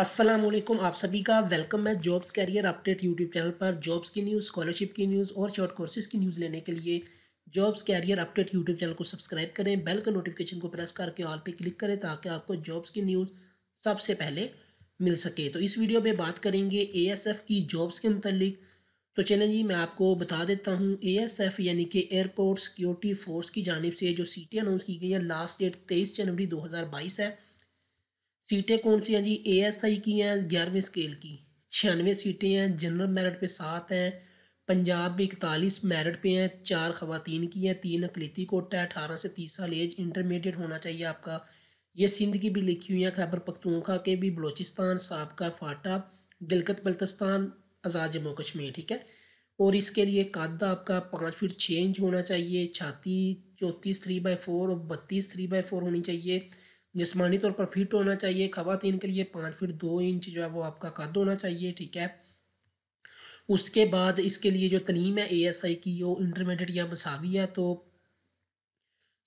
अस्सलाम वालेकुम आप सभी का वेलकम है jobs career update YouTube channel पर जॉब्स की न्यूज़ स्कॉलरशिप की न्यूज़ और शॉर्ट कोर्सेज की न्यूज़ लेने के लिए jobs career update YouTube channel को सब्सक्राइब करें बेल का नोटिफिकेशन को प्रेस करके ऑल पे क्लिक करें ताकि आपको जॉब्स की न्यूज़ सबसे पहले मिल सके तो इस वीडियो में बात करेंगे ए की जॉब्स के मतलब तो चले जी मैं आपको बता देता हूँ ए यानी कि एयरपोर्ट सिक्योरिटी फोर्स की जानब से जो सीटें अनाउंस की गई हैं लास्ट डेट तेईस जनवरी दो है सीटें कौन सी हैं जी एएसआई की हैं ग्यारहवें स्केल की छियानवे सीटें हैं जनरल मेरिट पे सात हैं पंजाब में इकतालीस मेरिट पे हैं चार खवतिन की हैं तीन अकलीती कोटा है अठारह से तीस साल एज इंटरमीडिएट होना चाहिए आपका ये सिंध की भी लिखी हुई है खैबर पख्तूनखा के भी बलोचिस्तान सबका फाटा गिलकत बल्तस्तान आज़ाद जम्मू कश्मीर ठीक है और इसके लिए कद आपका पाँच फीट छः इंच होना चाहिए छाती चौंतीस थ्री बाई फोर और बत्तीस थ्री बाई फोर होनी चाहिए जिसमानी तौर पर फिट होना चाहिए खातन के लिए पाँच फिट दो इंच जो है वो आपका कद होना चाहिए ठीक है उसके बाद इसके लिए जो तलीम है एएसआई की वो इंटरमीडिएट या मसावी है तो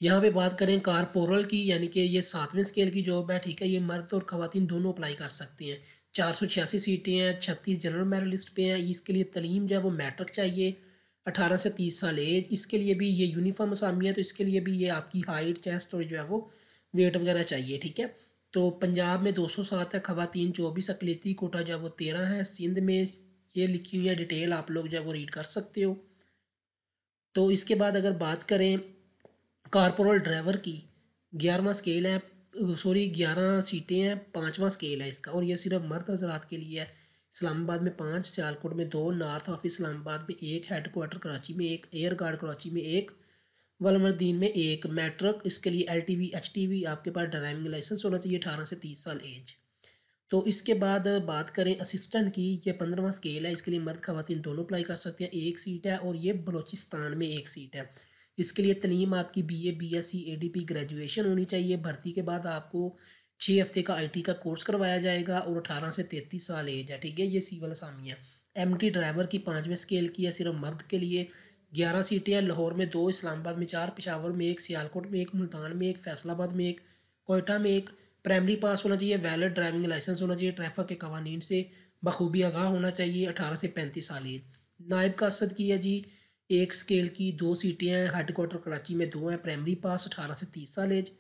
यहाँ पे बात करें कारपोरल की यानी कि ये सातवें स्केल की जॉब है ठीक है ये मर्द और ख़वान दोनों अप्लाई कर सकते हैं चार सौ छियासी सीटें हैं छत्तीस जनरल मेरिट लिस्ट पे हैं इसके लिए तलीम जो है वो मैट्रिक चाहिए अठारह से तीस साल एज इसके लिए भी ये यूनिफॉर्म असामी है तो इसके लिए भी ये आपकी हाइट चेस्ट और जो है वो वेट वगैरह चाहिए ठीक है तो पंजाब में 207 है तीन चौबीस अकलीती कोटा जो है वो तेरह है सिंध में ये लिखी हुई है डिटेल आप लोग जो है वो रीड कर सकते हो तो इसके बाद अगर बात करें कारपोरल ड्राइवर की ग्यारहवा स्केल है सॉरी ग्यारह सीटें हैं पाँचवा स्केल है इसका और ये सिर्फ मर्द हजरात के लिए है इस्लामाबाद में पाँच सियालकोट में दो नॉर्थ ऑफ इस्लामाबाद में एक हेड क्वार्टर कराची में एक एयर गार्ड कराची में एक वलमरदीन में एक मैट्रक इसके लिए L T V H T V आपके पास ड्राइविंग लाइसेंस होना चाहिए अठारह से तीस साल एज तो इसके बाद बात करें असिस्टेंट की ये पंद्रहवा स्केल है इसके लिए मर्द खातन दोनों अप्लाई कर सकते हैं एक सीट है और ये बलोचिस्तान में एक सीट है इसके लिए तलीम आपकी B A B S C A D P graduation होनी चाहिए भर्ती के बाद आपको छः हफ्ते का आई टी का कोर्स करवाया जाएगा और अठारह से तैंतीस साल एज है ठीक है ये सिविल असामी है एम टी ड्राइवर की पाँचवें स्केल की है सिर्फ मर्द के लिए ग्यारह सीटें हैं लाहौर में दो इस्लामाबाद में चार पिशावर में एक सियालकोट में एक मुल्तान में एक फैसलाबाद में एक कोयटा में एक प्राइमरी पास होना चाहिए वैलिड ड्राइविंग लाइसेंस होना चाहिए ट्रैफिक के कवानीन से बखूबी आगाह होना चाहिए अठारह से पैंतीस साल एज नायब का असद की है जी एक स्केल की दो सीटें हैं हेड क्वार्टर कराची में दो हैं प्राइमरी पास अठारह से तीस साल एज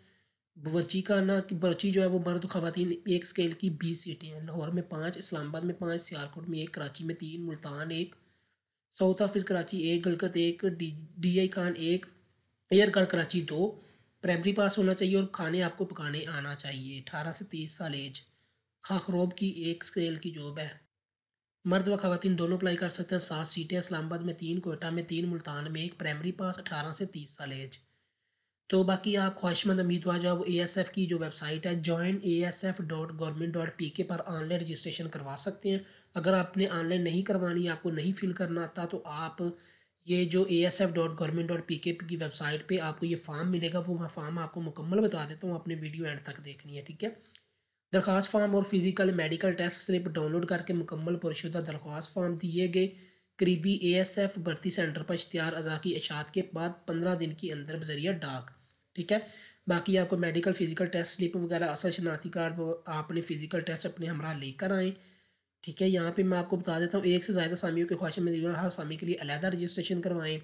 बर्ची का ना कि बर्ची जो है वो मर्द खवातन एक स्केल की बीस सीटें हैं लाहौर में पाँच इस्लामाबाद में पाँच सियालकोट में एक कराची में तीन मुल्तान एक साउथ ऑफिस कराची एक गलकत एक डी डी आई खान एक एयर कार कराची दो प्राइमरी पास होना चाहिए और खाने आपको पकाने आना चाहिए अठारह से तीस साल एज खाखरोब की एक स्केल की जॉब है मर्द व खातन दोनों अप्लाई कर सकते हैं सात सीटें इस्लामाबाद में तीन कोयटा में तीन मुल्तान में एक प्राइमरी पास अठारह से तीस साल एज तो बाकी आप ख्वाहिशमंद उम्मीदवार जो एस एफ़ की जो वेबसाइट है join A S F dot government dot P K पर ऑनलाइन रजिस्ट्रेशन करवा सकते हैं अगर आपने ऑनलाइन नहीं करवानी आपको नहीं फिल करना आता तो आप ये जो A S F dot government dot P K P की वेबसाइट पे आपको ये फॉर्म मिलेगा वो मैं फॉर्म आपको मुकम्मल बता देता हूँ अपने वीडियो एंड तक देखनी है ठीक है दरख्वास्त फॉर्म और physical medical test slip download करके मुकम्मल पुरशुदा दरख्वास्त फॉर्म दिए गए करीबी ए एस एफ भर्ती सेंटर पर इश्तियार अजा की इशात के बाद पंद्रह दिन के अंदर बजरिया डाक ठीक है बाकी आपको मेडिकल फिजिकल टेस्ट स्लिप वगैरह असल शनाती कार्ड आपने फिजिकल टेस्ट अपने हमरा लेकर आएँ ठीक है यहाँ पे मैं आपको बता देता हूँ एक से ज़्यादा सामियों के ख्वाहिश में हर सामी के लिए अलहदा रजिस्ट्रेशन करवाएं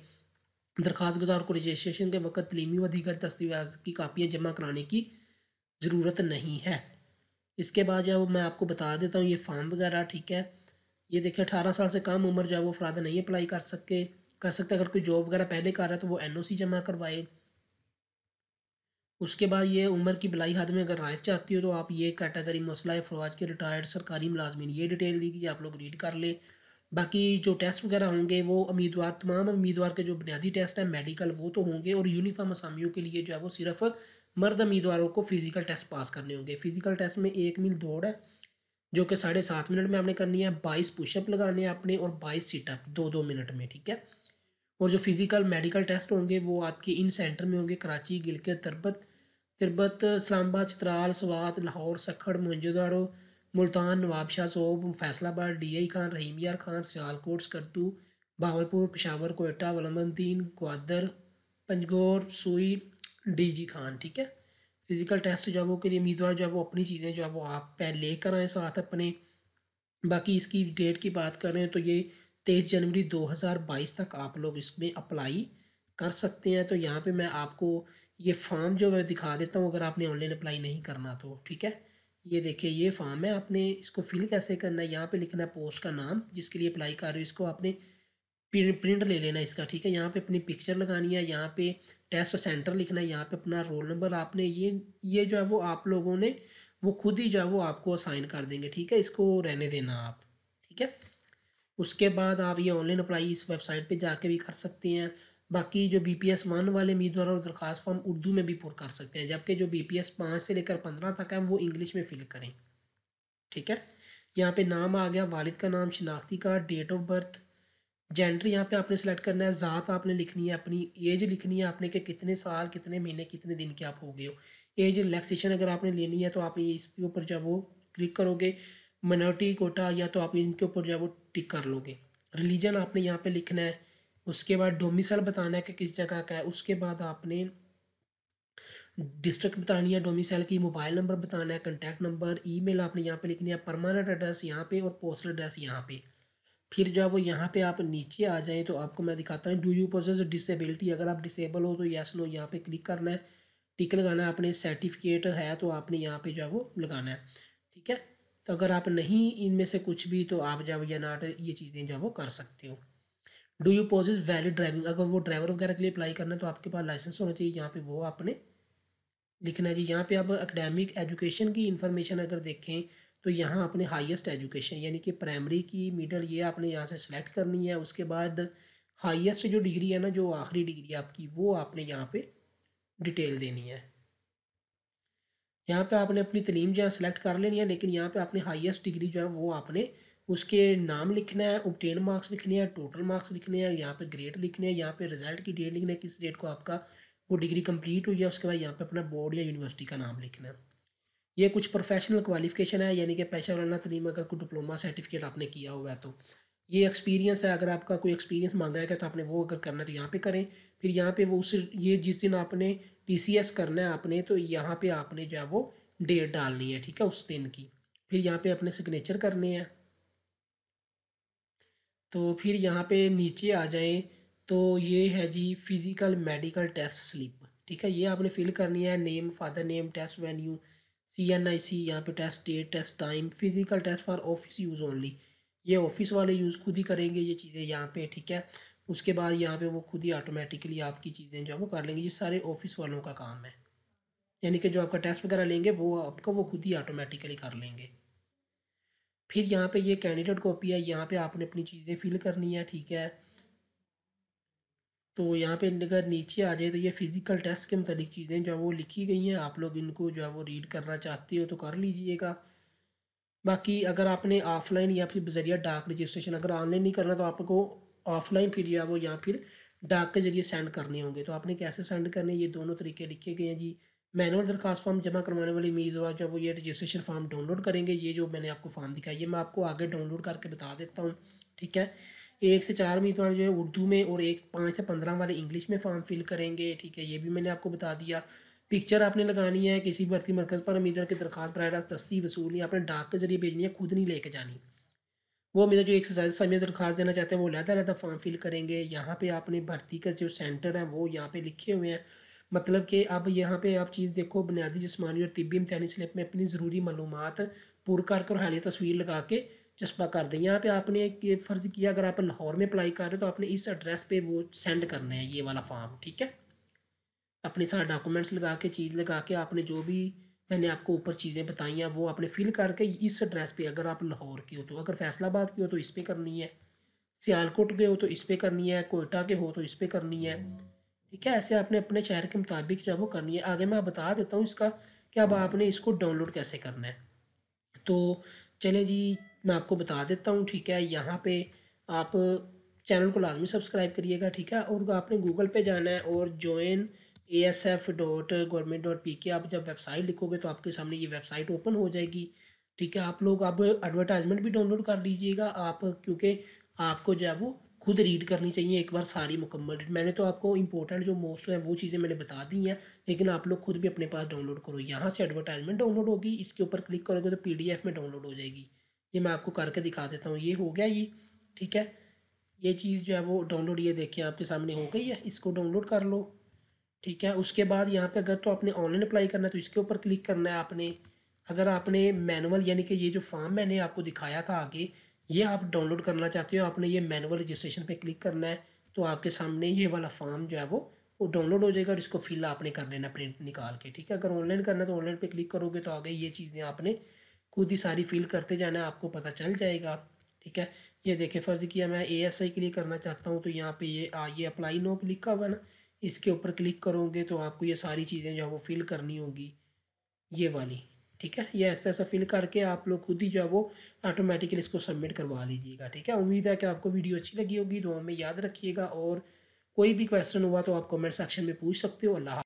दरख्वास्त गुजार को रजिस्ट्रेशन के वक्त तलीमी व दीगर तस्वीर की कापियाँ जमा कराने की ज़रूरत नहीं है इसके बाद जो है वो मैं आपको बता देता हूँ ये फॉर्म वगैरह ठीक है ये देखिए अठारह साल से कम उम्र जो है वो अफराद नहीं अप्लाई कर सके कर सकते अगर कोई जॉब वगैरह पहले कर रहा है तो वो एन जमा करवाए उसके बाद ये उम्र की भलाई हद में अगर राइस चाहती हो तो आप ये कैटेगरी मसला फौज के रिटायर्ड सरकारी मुलाजमी ये डिटेल दी आप लोग रीड कर लें बाकी जो टेस्ट वगैरह होंगे वो उम्मीदवार तमाम उम्मीदवार के जो बुनियादी टेस्ट हैं मेडिकल वो तो होंगे और यूनिफॉर्म असामियों के लिए जो है वो सिर्फ मर्द उम्मीदवारों को फिजिकल टेस्ट पास करने होंगे फिजिकल टेस्ट में एक मील दौड़ है जो कि साढ़े सात मिनट में आपने करनी है बाईस पुशअप लगाने हैं आपने और बाईस सीटअप दो दो मिनट में ठीक है और जो फिज़िकल मेडिकल टेस्ट होंगे वो आपके इन सेंटर में होंगे कराची गिलके तिरबत तिरबत इस्लामाबाद चित्राल स्वात लाहौर सखड़ मोजोदाड़ो मुल्तान नवाबशाह सोब फैसलाबाद डी आई खान रहीम यार खान सियालकोट सकरतू बावलपुर पिशावर कोयटा वलमद्दीन ग्वादर पंजगौर सुई डी जी खान ठीक है फिज़िकल टेस्ट जो है वो के लिए उम्मीदवार जो है वो अपनी चीज़ें जो है वो आप लेकर आएँ साथ अपने बाकी इसकी डेट की बात करें तो ये तेईस जनवरी 2022 तक आप लोग इसमें अप्लाई कर सकते हैं तो यहाँ पे मैं आपको ये फॉर्म जो मैं दिखा देता हूँ अगर आपने ऑनलाइन अप्लाई नहीं करना तो ठीक है ये देखिए ये फॉर्म है आपने इसको फिल कैसे करना है यहाँ पे लिखना है पोस्ट का नाम जिसके लिए अप्लाई कर रहे हो इसको आपने प्रिंट ले लेना इसका ठीक है यहाँ पे अपनी पिक्चर लगानी है यहाँ पे टेस्ट सेंटर लिखना है यहाँ पे अपना रोल नंबर आपने ये ये जो है वो आप लोगों ने वो खुद ही जो है वो आपको असाइन कर देंगे ठीक है इसको रहने देना आप ठीक है उसके बाद आप ये ऑनलाइन अप्लाई इस वेबसाइट पे जाके भी कर सकते हैं बाकी जो बी पी एस वन वाले उम्मीदवार और दरख्वास्त फॉर्म उर्दू में भी पुर कर सकते हैं जबकि जो बी पी एस पाँच से लेकर पंद्रह तक है वो इंग्लिश में फिल करें ठीक है यहाँ पे नाम आ गया वालिद का नाम शिनाख्ती card date of birth gender यहाँ पे आपने सेलेक्ट करना है ज़ात आपने लिखनी है अपनी एज लिखनी है आपने के कितने साल कितने महीने कितने दिन के आप हो गए हो एज रिलैक्सेशन अगर आपने लेनी है तो आप इसके ऊपर जब वो क्लिक करोगे माइनॉरिटी कोटा या तो आप इनके ऊपर जो है वो टिक कर लोगे रिलीजन आपने यहाँ पे लिखना है उसके बाद डोमिसल बताना है कि किस जगह का है उसके बाद आपने डिस्ट्रिक्ट बतानी है डोमिसल की मोबाइल नंबर बताना है कंटैक्ट नंबर मेल आपने यहाँ पर लिखनी है परमानेंट एड्रेस यहाँ पर और पोस्टल एड्रेस यहाँ पर फिर जो है वो यहाँ पे आप नीचे आ जाएँ तो आपको मैं दिखाता हूँ डू यू प्रोसेस डिसेबिलिटी अगर आप डिसेबल हो तो यस नो यहाँ पे क्लिक करना है टिक लगाना है आपने सर्टिफिकेट है तो आपने यहाँ पे जो है वो लगाना है ठीक है तो अगर आप नहीं इनमें से कुछ भी तो आप जब या नाट ये चीज़ें जो वो कर सकते हो do you possess valid driving अगर वो ड्राइवर वगैरह के लिए अप्लाई करना है तो आपके पास लाइसेंस होना चाहिए यहाँ पे वो आपने लिखना चाहिए यहाँ पे आप एकेडमिक एजुकेशन की इन्फॉर्मेशन अगर देखें तो यहाँ आपने हाईएस्ट एजुकेशन यानी कि प्राइमरी की मिडल ये आपने यहाँ से सिलेक्ट करनी है उसके बाद हाईएस्ट जो डिग्री है ना जो आखिरी डिग्री आपकी वो आपने यहाँ पे डिटेल देनी है यहाँ पे आपने अपनी तलीम जो है सेलेक्ट कर लेनी है लेकिन यहाँ पे आपने हाईएस्ट डिग्री जो है वो आपने उसके नाम लिखना है उपटेन मार्क्स लिखने हैं टोटल मार्क्स लिखने हैं यहाँ पे ग्रेड लिखने हैं यहाँ पे रिजल्ट की डेट लिखना है किस डेट को आपका वो डिग्री कंप्लीट हुई है उसके बाद यहाँ पे अपना बोर्ड या यूनिवर्सिटी का नाम लिखना है ये कुछ प्रोफेशनल क्वालिफिकेशन है यानी कि पेशा वाला तलीम अगर कोई डिप्लोमा सर्टिफिकेट आपने किया हुआ है तो ये एक्सपीरियंस है अगर आपका कोई एक्सपीरियंस मांगा है तो आपने वो अगर करना है तो यहाँ पर करें फिर यहाँ पे वो उस ये जिस दिन आपने टी करना है आपने तो यहाँ पे आपने जो है वो डेट डालनी है ठीक है उस दिन की फिर यहाँ पे अपने सिग्नेचर करने हैं तो फिर यहाँ पे नीचे आ जाए तो ये है जी फिज़िकल मेडिकल टेस्ट स्लिप ठीक है ये आपने फिल करनी है name father name test venue C N I C यहाँ पर test date test time physical test for office use only ये ऑफिस वाले यूज़ खुद ही करेंगे ये चीज़ें यहाँ पे ठीक है उसके बाद यहाँ पे वो खुद ही ऑटोमेटिकली आपकी चीज़ें जो है वो कर लेंगे ये सारे ऑफिस वालों का काम है यानी कि जो आपका टेस्ट वगैरह लेंगे वो आपका वो खुद ही ऑटोमेटिकली कर लेंगे फिर यहाँ पे ये कैंडिडेट कॉपी है यहाँ पे आपने अपनी चीज़ें फिल करनी है ठीक है तो यहाँ पे अगर नीचे आ जाए तो ये फ़िज़िकल टेस्ट के मतलब चीज़ें जो है वो लिखी गई हैं आप लोग इनको जो है वो रीड करना चाहते हो तो कर लीजिएगा बाकी अगर आपने ऑफलाइन या फिर बजरिया डाक रजिस्ट्रेशन अगर ऑनलाइन नहीं करना तो आपको ऑफलाइन फिर है वो या फिर डाक के जरिए सेंड करने होंगे तो आपने कैसे सेंड करने ये दोनों तरीके लिखे गए हैं जी मैनुअल दरखास्त फॉर्म जमा करवाने वाले उम्मीदवार जो वो ये रजिस्ट्रेशन फॉर्म डाउनलोड करेंगे ये जो मैंने आपको फॉर्म दिखाई ये मैं आपको आगे डाउनलोड करके बता देता हूँ ठीक है एक से चार उम्मीदवार जो है उर्दू में और एक पाँच से पंद्रह वाले इंग्लिश में फॉर्म फिल करेंगे ठीक है ये भी मैंने आपको बता दिया पिक्चर आपने लगानी है किसी भर्ती मरकज़ पर उम्मीदवार की दरखास्त बरह रास्त तस्ती वसूलनी आपने डाक के जरिए भेजनी है खुद नहीं लेके जानी वो मेरा जो एक्सरसाइज समय दरख्वास्त देना चाहते हैं वो लहदा लहदा फॉर्म फिल करेंगे यहाँ पे आपने भर्ती का जो सेंटर है वो यहाँ पे लिखे हुए हैं मतलब कि अब यहाँ पे आप चीज़ देखो बुनियादी जिसमानी और तिबी इम्तानी स्लिप में अपनी ज़रूरी मालूम पूर कर और हालिया तस्वीर लगा के चस्पा कर दें यहाँ पर आपने फ़र्ज़ किया अगर आप लाहौर में अप्लाई कर रहे हो तो आपने इस एड्रेस पर वो सेंड करना है ये वाला फॉर्म ठीक है अपने सारे डॉक्यूमेंट्स लगा के चीज़ लगा के आपने जो भी मैंने आपको ऊपर चीज़ें बताई हैं वो आपने फिल करके इस एड्रेस पे अगर आप लाहौर के हो तो अगर फैसलाबाद के हो तो इस पर करनी है सियालकोट के हो तो इस पर करनी है कोयटा के हो तो इस पर करनी है ठीक है ऐसे आपने अपने शहर के मुताबिक जो है वो करनी है आगे मैं बता देता हूँ इसका कि अब आपने इसको डाउनलोड कैसे करना है तो चले जी मैं आपको बता देता हूँ ठीक है यहाँ पर आप चैनल को लाजमी सब्सक्राइब करिएगा ठीक है और आपने गूगल पे जाना है और join A S F dot government dot P K आप जब वेबसाइट लिखोगे तो आपके सामने ये वेबसाइट ओपन हो जाएगी ठीक है आप लोग आप एडवर्टाइजमेंट भी डाउनलोड कर लीजिएगा आप क्योंकि आपको जो है वो खुद रीड करनी चाहिए एक बार सारी मुकम्मल मैंने तो आपको इंपॉर्टेंट जो मोस्ट है वो चीज़ें मैंने बता दी हैं लेकिन आप लोग खुद भी अपने पास डाउनलोड करो यहाँ से एडवर्टाइजमेंट डाउनलोड होगी इसके ऊपर क्लिक करोगे तो पी में डाउनलोड हो जाएगी ये मैं आपको करके दिखा देता हूँ ये हो गया ये ठीक है ये चीज़ जो है वो डाउनलोड ये देखिए आपके सामने हो गई है इसको डाउनलोड कर लो ठीक है उसके बाद यहाँ पे अगर तो आपने ऑनलाइन अप्लाई करना है तो इसके ऊपर क्लिक करना है आपने अगर आपने मैनुअल यानी कि ये जो फॉर्म मैंने आपको दिखाया था आगे ये आप डाउनलोड करना चाहते हो आपने ये मैनुअल रजिस्ट्रेशन पे क्लिक करना है तो आपके सामने ये वाला फॉर्म जो है वो वो डाउनलोड हो जाएगा और इसको फिल आपने कर लेना प्रिंट निकाल के ठीक है अगर ऑनलाइन करना है तो ऑनलाइन पर क्लिक करोगे तो आगे ये चीज़ें आपने खुद ही सारी फिल करते जाना आपको पता चल जाएगा ठीक है ये देखे फ़र्ज़ किया मैं ए के लिए करना चाहता हूँ तो यहाँ पर ये आ ये अप्लाई नो लिखा हुआ ना इसके ऊपर क्लिक करोगे तो आपको ये सारी चीज़ें जो है वो फिल करनी होगी ये वाली ठीक है ये ऐसा ऐसा फिल करके आप लोग खुद ही जो है वो ऑटोमेटिकली इसको सबमिट करवा लीजिएगा ठीक है उम्मीद है कि आपको वीडियो अच्छी लगी होगी तो हमें याद रखिएगा और कोई भी क्वेश्चन हुआ तो आप कमेंट सेक्शन में पूछ सकते हो अल्लाह